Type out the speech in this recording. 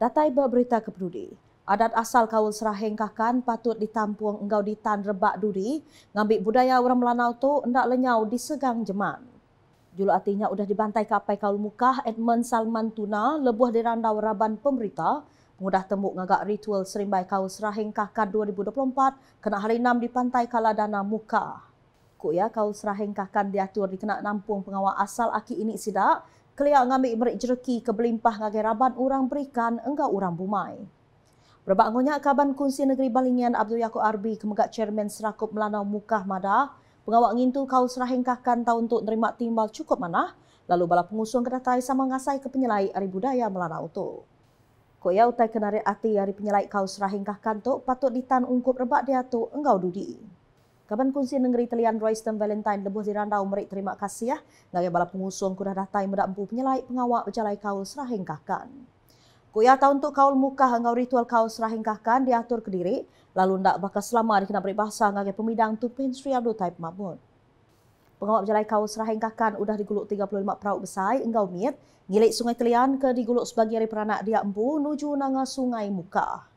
Datai berita ke Adat asal kawul Serahing kakan patut ditampung engau di tan rebak duri, ngambil budaya orang Melanau tu ndak lenyau di segang jeman. Julu artinya udah dibantai kapai kawul mukah Edmund Salman Tuna lebuh di randau raban pemerintah mudah temuk ngagak ritual serimbai kawul Serahing kakan 2024 kena hari 6 di pantai Kaladana Mukah. Kuk ya kawul Serahing kakan diatur dikena nampung pengawal asal aki ini sidak kelia ngambil berik jereki ke belimpah ngagai raban orang berikan enggak orang bumai. Berbangunnya kaban kunci negeri Balingian Abdul Yaakob Arbi kemegak chairman serakup Melanau Mukah Mada, pengawak ngintu kau serah serahingkahkan tahun untuk nerima timbal cukup mana, lalu bala pengusung kedatai sama ngasai ke penyelai hari budaya Melanau itu. Ko ya utai kenari ati hari penyelai kau serah serahingkahkan tu patut ditan ungkup rebak dia tu enggau dudik. Kapan kunci negeri Telian Royston Valentine lebuh di randau merik terima kasih ya. Ngaya bala pengusung kuda datai medak empu penyelai pengawak berjalai kaul serahing kakan. Kuya tahu untuk kaul muka ngau ritual kaul serahing kakan diatur ke diri. Lalu ndak bakal selama di kena bahasa ngaya pemidang tu pensri adu taip mabun. Pengawak berjalai kaul serahing kakan udah diguluk 35 perahu besar engau miet. Ngilik sungai Telian ke diguluk sebagai dari peranak dia empu nuju nanga sungai mukah.